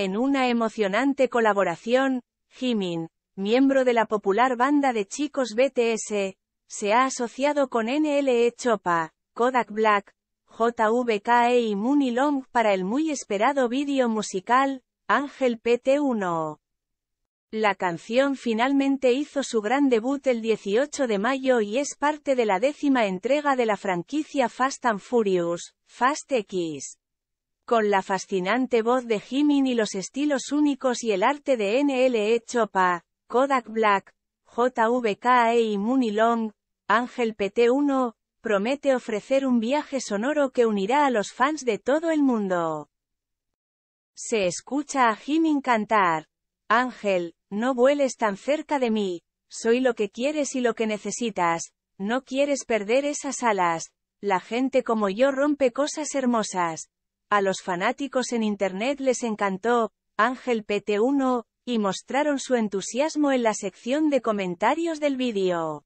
En una emocionante colaboración, Jimin, miembro de la popular banda de chicos BTS, se ha asociado con NLE Chopa, Kodak Black, JVKE y Mooney Long para el muy esperado vídeo musical, Ángel PT1. La canción finalmente hizo su gran debut el 18 de mayo y es parte de la décima entrega de la franquicia Fast and Furious, Fast X con la fascinante voz de Jimin y los estilos únicos y el arte de NLE Chopa, Kodak Black, JVKE y Mooney Long, Ángel PT1, promete ofrecer un viaje sonoro que unirá a los fans de todo el mundo. Se escucha a Jimin cantar. Ángel, no vueles tan cerca de mí, soy lo que quieres y lo que necesitas, no quieres perder esas alas, la gente como yo rompe cosas hermosas, a los fanáticos en Internet les encantó, Ángel PT1, y mostraron su entusiasmo en la sección de comentarios del vídeo.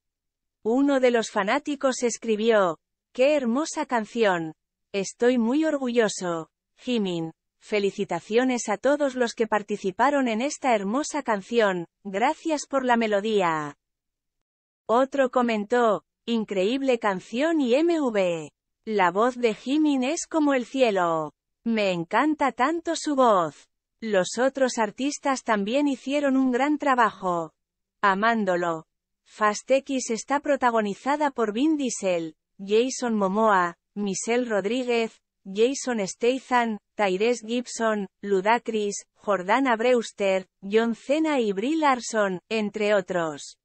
Uno de los fanáticos escribió, ¡Qué hermosa canción! Estoy muy orgulloso, Jimin. Felicitaciones a todos los que participaron en esta hermosa canción, gracias por la melodía. Otro comentó, increíble canción y MV. La voz de Jimin es como el cielo. Me encanta tanto su voz. Los otros artistas también hicieron un gran trabajo. Amándolo. Fast X está protagonizada por Vin Diesel, Jason Momoa, Michelle Rodríguez, Jason Statham, Tyrese Gibson, Ludacris, Jordana Brewster, John Cena y Brie Larson, entre otros.